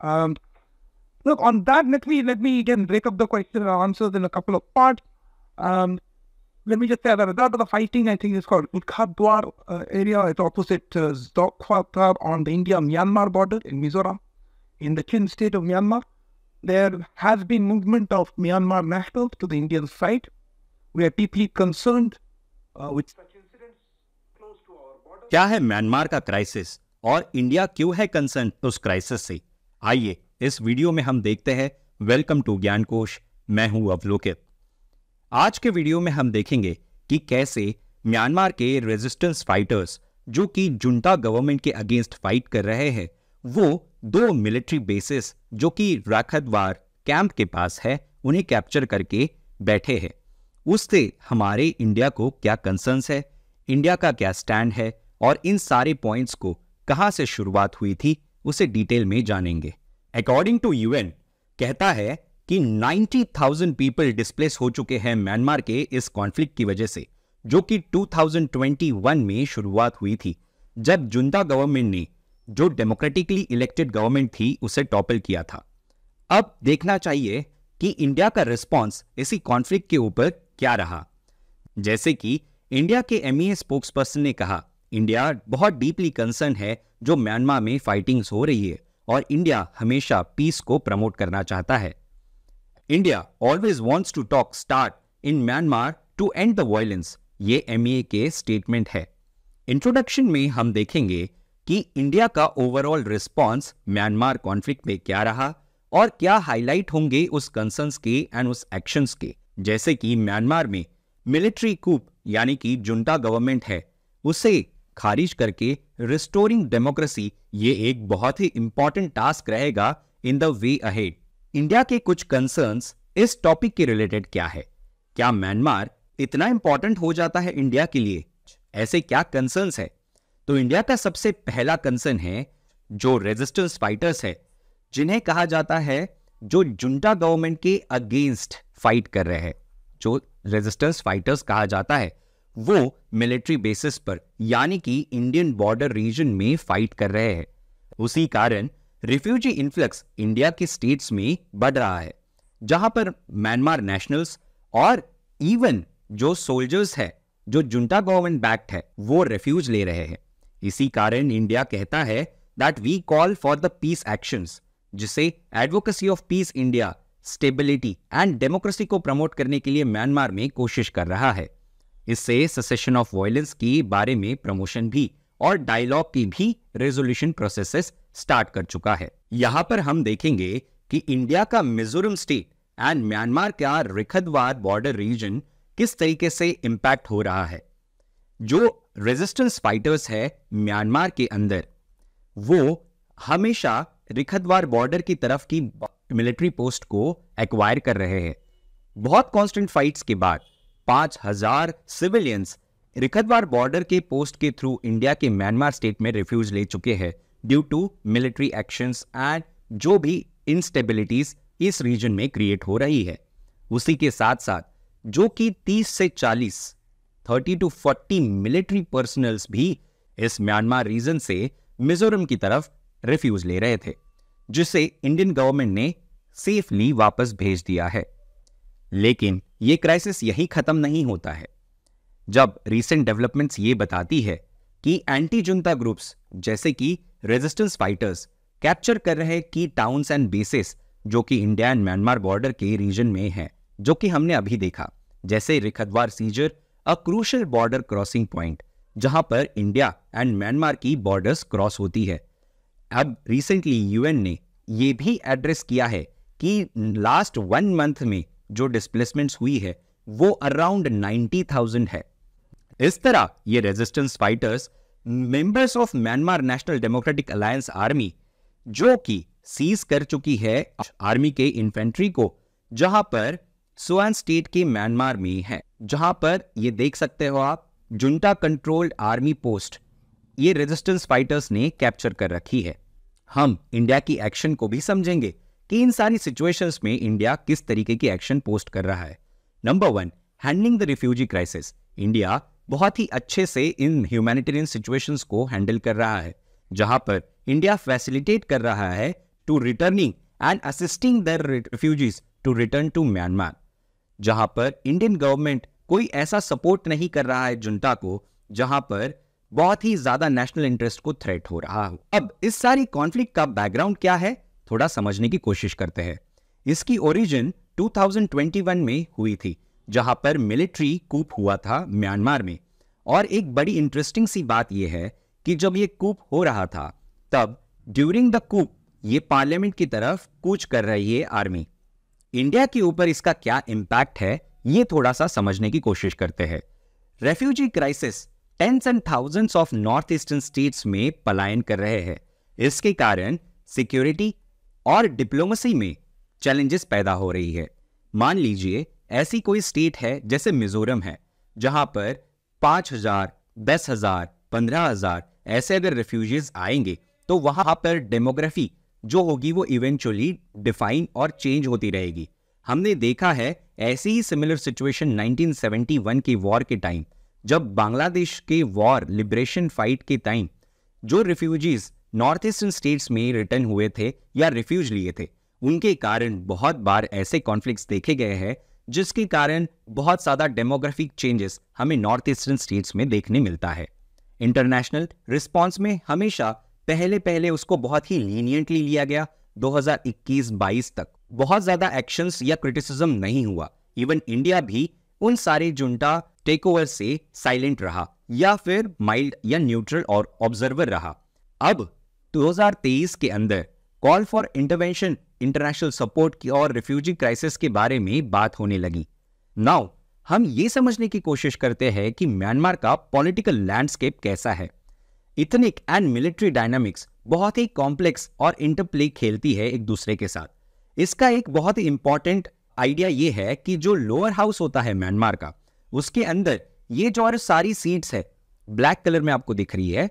Um, look, on that, let me let me again break up the question and answers in a couple of parts. Um, let me just say that result the fighting, I think, it's called Utkhadwar uh, area. It's opposite uh, Zokwatar on the India-Myanmar border in Mizoram, in the Chin state of Myanmar. There has been movement of Myanmar nationals to the Indian side. We are deeply concerned uh, with such incidents close to our border. क्या है और India क्यों है concern उस crisis से आइए इस video में हम देखते हैं वेलकम टू ज्ञानकोश मैं हूं अवलोकित आज के वीडियो में हम देखेंगे कि कैसे म्यांमार के रेजिस्टेंस फाइटर्स जो कि जुंटा गवर्नमेंट के अगेंस्ट फाइट कर रहे हैं वो दो मिलिट्री बेसिस जो कि राखतवार कैंप के पास है उन्हें कैप्चर करके बैठे हैं उससे हमारे इंडिया को क्या कंसर्न्स है इंडिया का क्या स्टैंड है और इन सारे पॉइंट्स को कहाँ से शुरुआत हुई थी उसे डिटेल में जानेंगे अकॉर्डिंग टू यूएन कहता है कि 90,000 पीपल डिस्प्लेस हो चुके हैं म्यांमार के इस कॉन्फ्लिक्ट की वजह से जो कि 2021 में शुरुआत हुई थी जब जुंदा गवर्नमेंट ने जो डेमोक्रेटिकली इलेक्टेड गवर्नमेंट थी उसे टॉपल किया था अब देखना चाहिए कि इंडिया का रिस्पॉन्स इसी कॉन्फ्लिक्ट के ऊपर क्या रहा जैसे कि इंडिया के एमईए स्पोक्सपर्सन e ने कहा इंडिया बहुत डीपली कंसर्न है जो म्यांमार में फाइटिंग्स हो रही है और इंडिया हमेशा पीस को प्रमोट करना चाहता है India always wants to talk start in Myanmar to end the violence ये एम के स्टेटमेंट है इंट्रोडक्शन में हम देखेंगे कि इंडिया का ओवरऑल रिस्पॉन्स म्यांमार कॉन्फ्लिक्ट में क्या रहा और क्या हाईलाइट होंगे उस कंसर्न के एंड उस एक्शन के जैसे कि म्यांमार में मिलिट्री कूप यानी कि जुंटा गवर्नमेंट है उसे खारिज करके रिस्टोरिंग डेमोक्रेसी ये एक बहुत ही इंपॉर्टेंट टास्क रहेगा in the way ahead India के कुछ कंसर्न्स इस टॉपिक के रिलेटेड क्या है क्या म्यांमार इतना इंपॉर्टेंट हो जाता है इंडिया के लिए ऐसे क्या कंसर्न्स है तो इंडिया का सबसे पहला कंसर्न है जो रेजिस्टेंस फाइटर्स है जिन्हें कहा जाता है जो जुंटा गवर्नमेंट के अगेंस्ट फाइट कर रहे हैं जो रेजिस्टेंस फाइटर्स कहा जाता है वो मिलिट्री बेसिस पर यानी कि इंडियन बॉर्डर रीजन में फाइट कर रहे हैं उसी कारण रिफ्यूजी इन्फ्लक्स इंडिया के स्टेट्स में बढ़ रहा है जहां पर म्यांमार नेशनल्स और इवन जो सोल्जर्स है जो जुंटा गवर्नमेंट बैक्ट है वो रेफ्यूज ले रहे हैं इसी कारण इंडिया कहता है that we call for the peace action जिसे advocacy of peace India stability and democracy को प्रमोट करने के लिए म्यांमार में कोशिश कर रहा है इससे ससेशन ऑफ वायलेंस के बारे में प्रमोशन भी और डायलॉग की भी रेजोल्यूशन प्रोसेसेस स्टार्ट कर चुका है यहाँ पर हम देखेंगे कि इंडिया का मिजोरम स्टेट एंड म्यांमार का रिखदवार बॉर्डर रीजन किस तरीके से इम्पैक्ट हो रहा है जो रेजिस्टेंस फाइटर्स है म्यांमार के अंदर वो हमेशा रिखदवार बॉर्डर की तरफ की मिलिट्री पोस्ट को एक्वायर कर रहे हैं बहुत कांस्टेंट फाइट्स के बाद पांच हजार सिविलियंस रिखतवार बॉर्डर के पोस्ट के थ्रू इंडिया के म्यांमार स्टेट में रिफ्यूज ले चुके हैं due to military action and जो भी इंस्टेबिलिटीज इस रीजन में क्रिएट हो रही है उसी के साथ साथ जो कि 30 से 40, 30 टू 40 मिलिट्री पर्सनल्स भी इस म्यांमार रीजन से मिजोरम की तरफ रिफ्यूज ले रहे थे जिसे इंडियन गवर्नमेंट ने सेफली वापस भेज दिया है लेकिन ये क्राइसिस यही ख़त्म नहीं होता है जब रीसेंट डेवलपमेंट्स ये बताती है कि एंटी जुनता ग्रुप्स जैसे कि रेजिस्टेंस फाइटर्स कैप्चर कर रहे की टाउन्स एंड बेसिस जो कि इंडिया एंड म्यांमार बॉर्डर के रीजन में है जो कि हमने अभी देखा जैसे Rikhawdar seizure a crucial border crossing point जहां पर इंडिया एंड म्यांमार की बॉर्डर्स क्रॉस होती है अब रिसेंटली यूएन ने यह भी एड्रेस किया है कि लास्ट वन मंथ में जो डिस्प्लेसमेंट्स हुई है वो अराउंड 90,000 है इस तरह ये resistance fighters members of Myanmar National Democratic Alliance Army जो कि सीज कर चुकी है आर्मी के इन्फेंट्री को जहां पर सुआन स्टेट के म्यांमार में है जहां पर ये देख सकते हो आप जुंटा कंट्रोल्ड आर्मी पोस्ट ये रेजिस्टेंस फाइटर्स ने कैप्चर कर रखी है हम इंडिया की एक्शन को भी समझेंगे कि इन सारी सिचुएशंस में इंडिया किस तरीके की एक्शन पोस्ट कर रहा है number one handling the refugee crisis India बहुत ही अच्छे से इन ह्यूमैनिटेरियन सिचुएशंस को हैंडल कर रहा है जहां पर इंडिया फैसिलिटेट कर रहा है to returning and assisting the refugees to return to Myanmar जहां पर इंडियन गवर्नमेंट कोई ऐसा सपोर्ट नहीं कर रहा है जुनता को जहां पर बहुत ही ज्यादा नेशनल इंटरेस्ट को थ्रेट हो रहा हो अब इस सारी कॉन्फ्लिक्ट का बैकग्राउंड क्या है थोड़ा समझने की कोशिश करते हैं इसकी ओरिजिन 2021 में हुई थी जहां पर मिलिट्री कूप हुआ था म्यांमार में और एक बड़ी इंटरेस्टिंग सी बात यह है कि जब ये कूप हो रहा था तब ड्यूरिंग द कूप ये पार्लियामेंट की तरफ कूच कर रही है आर्मी इंडिया के ऊपर इसका क्या इम्पैक्ट है ये थोड़ा सा समझने की कोशिश करते हैं refugee crisis tens and thousands of north eastern states में पलायन कर रहे हैं इसके कारण सिक्योरिटी और डिप्लोमेसी में चैलेंजेस पैदा हो रही है मान लीजिए ऐसी कोई स्टेट है जैसे मिजोरम है जहां पर पांच हजार दस हजार पंद्रह हजार ऐसे अगर रिफ्यूजीज आएंगे तो वहां पर डेमोग्राफी जो होगी वो इवेंचुअली डिफाइन और चेंज होती रहेगी हमने देखा है ऐसी ही सिमिलर सिचुएशन 1971 की वॉर के टाइम जब बांग्लादेश के वॉर लिबरेशन फाइट के टाइम जो रिफ्यूजीज नॉर्थ ईस्टर्न स्टेट्स में रिटर्न हुए थे या रिफ्यूज लिए थे उनके कारण बहुत बार ऐसे कॉन्फ्लिक्ट देखे गए हैं जिसके कारण बहुत ज़्यादा डेमोग्राफिक चेंजेस हमें नॉर्थ ईस्टर्न स्टेट्स में देखने मिलता है इंटरनेशनल रिस्पॉन्स में हमेशा पहले पहले उसको बहुत ही लीनियंटली लिया गया 2021-22 तक बहुत ज़्यादा एक्शंस या क्रिटिसिज्म नहीं हुआ इवन इंडिया भी उन सारे जुंटा टेक ओवर से साइलेंट रहा या फिर माइल्ड या न्यूट्रल और ऑब्जर्वर रहा अब 2023 के अंदर call for intervention international support की और रिफ्यूजी क्राइसिस के बारे में बात होने लगी नाउ हम ये समझने की कोशिश करते हैं कि म्यांमार का पॉलिटिकल लैंडस्केप कैसा है इथनिक एंड मिलिट्री डायनामिक्स बहुत ही कॉम्प्लेक्स और इंटरप्ले खेलती है एक दूसरे के साथ इसका एक बहुत ही इंपॉर्टेंट आइडिया ये है कि जो लोअर हाउस होता है म्यांमार का उसके अंदर ये जो और सारी सीट्स है ब्लैक कलर में आपको दिख रही है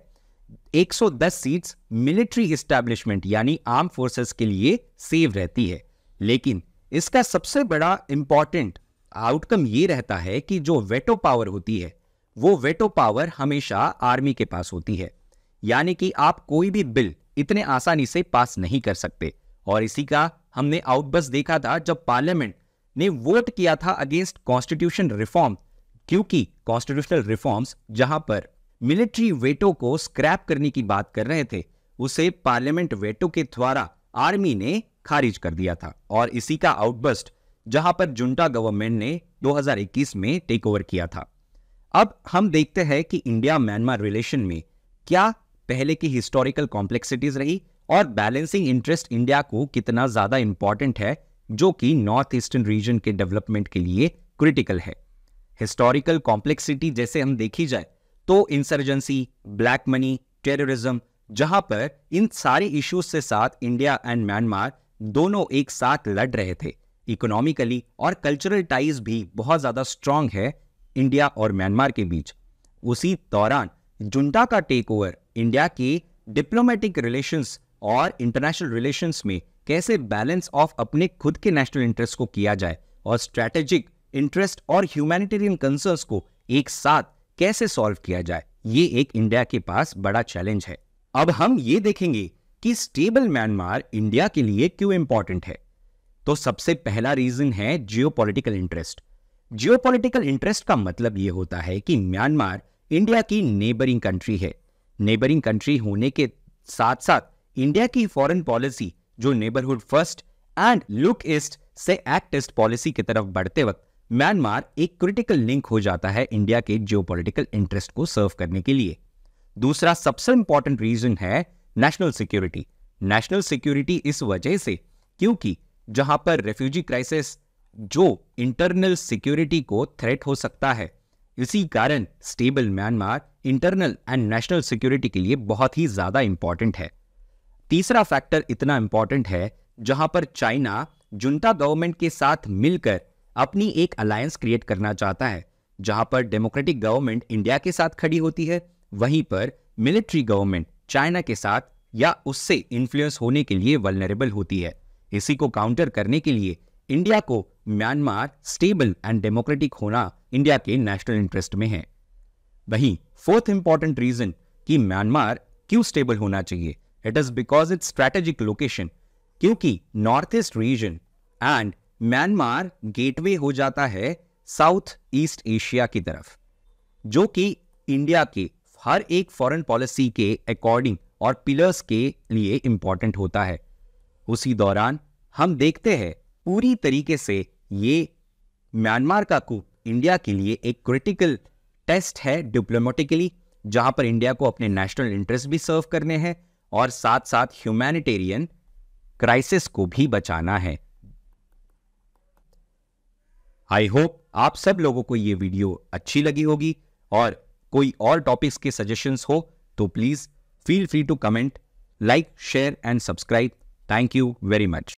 110 सीट्स मिलिट्री इस्टेब्लिशमेंट यानी आर्म फोर्सेस के लिए सेव रहती है लेकिन इसका सबसे बड़ा इंपॉर्टेंट आउटकम ये रहता है कि जो वेटो पावर होती है वो वेटो पावर हमेशा आर्मी के पास होती है यानी कि आप कोई भी बिल इतने आसानी से पास नहीं कर सकते और इसी का हमने आउटबस देखा था जब पार्लियामेंट ने वोट किया था अगेंस्ट कॉन्स्टिट्यूशन रिफॉर्म क्योंकि कॉन्स्टिट्यूशनल रिफॉर्म्स जहां पर मिलिट्री वेटो को स्क्रैप करने की बात कर रहे थे उसे पार्लियामेंट वेटो के द्वारा आर्मी ने खारिज कर दिया था और इसी का आउटबस्ट जहां पर जुंटा गवर्नमेंट ने 2021 में टेक ओवर किया था अब हम देखते हैं कि इंडिया म्यांमार रिलेशन में क्या पहले की हिस्टोरिकल कॉम्प्लेक्सिटीज रही और बैलेंसिंग इंटरेस्ट इंडिया को कितना ज्यादा इंपॉर्टेंट है जो कि नॉर्थ ईस्टर्न रीजन के डेवलपमेंट के लिए क्रिटिकल है हिस्टोरिकल कॉम्प्लेक्सिटी जैसे हम देखी जाए तो इंसर्जेंसी ब्लैक मनी टेररिज्म जहां पर इन सारे इश्यूज से साथ इंडिया एंड म्यांमार दोनों एक साथ लड़ रहे थे इकोनॉमिकली और कल्चरल टाइज भी बहुत ज़्यादा स्ट्रांग है इंडिया और म्यांमार के बीच उसी दौरान जुंटा का टेक ओवर इंडिया की डिप्लोमेटिक रिलेशंस और इंटरनेशनल रिलेशंस में कैसे बैलेंस ऑफ अपने खुद के नेशनल इंटरेस्ट को किया जाए और स्ट्रेटेजिक इंटरेस्ट और ह्यूमैनिटेरियन कंसर्न्स को एक साथ कैसे सॉल्व किया जाए ये एक इंडिया के पास बड़ा चैलेंज है अब हम ये देखेंगे कि स्टेबल म्यांमार इंडिया के लिए क्यों इंपॉर्टेंट है तो सबसे पहला रीजन है जियोपॉलिटिकल इंटरेस्ट जियोपॉलिटिकल इंटरेस्ट का मतलब यह होता है कि म्यांमार इंडिया की नेबरिंग कंट्री है नेबरिंग कंट्री होने के साथ साथ इंडिया की फॉरेन पॉलिसी जो neighbourhood first and look east से एक्ट ईस्ट पॉलिसी की तरफ बढ़ते वक्त म्यांमार एक क्रिटिकल लिंक हो जाता है इंडिया के जियोपॉलिटिकल इंटरेस्ट को सर्व करने के लिए दूसरा सबसे इंपॉर्टेंट रीजन है नेशनल सिक्योरिटी नेशनल सिक्योरिटी इस वजह से क्योंकि जहां पर रेफ्यूजी क्राइसिस जो इंटरनल सिक्योरिटी को थ्रेट हो सकता है इसी कारण stable Myanmar internal and national security के लिए बहुत ही ज़्यादा इंपॉर्टेंट है तीसरा फैक्टर इतना इंपॉर्टेंट है जहां पर चाइना जुनता गवर्नमेंट के साथ मिलकर अपनी एक अलायंस क्रिएट करना चाहता है जहां पर डेमोक्रेटिक गवर्नमेंट इंडिया के साथ खड़ी होती है वहीं पर मिलिट्री गवर्नमेंट चाइना के साथ या उससे इन्फ्लुएंस होने के लिए वलनरेबल होती है इसी को काउंटर करने के लिए इंडिया को म्यांमार स्टेबल एंड डेमोक्रेटिक होना इंडिया के नेशनल इंटरेस्ट में है वहीं फोर्थ इंपॉर्टेंट रीजन कि म्यांमार क्यों स्टेबल होना चाहिए it is because its strategic location क्योंकि north east region and Myanmar gateway हो जाता है साउथ ईस्ट एशिया की तरफ जो कि इंडिया के हर एक फॉरेन पॉलिसी के अकॉर्डिंग और पिलर्स के लिए इम्पॉर्टेंट होता है उसी दौरान हम देखते हैं पूरी तरीके से ये म्यांमार का कूप इंडिया के लिए एक क्रिटिकल टेस्ट है डिप्लोमेटिकली जहां पर इंडिया को अपने नेशनल इंटरेस्ट भी सर्व करने हैं और साथ साथ ह्यूमैनिटेरियन क्राइसिस को भी बचाना है आई होप आप सब लोगों को ये वीडियो अच्छी लगी होगी और कोई और टॉपिक्स के सजेशंस हो तो please feel free to comment like share and subscribe thank you very much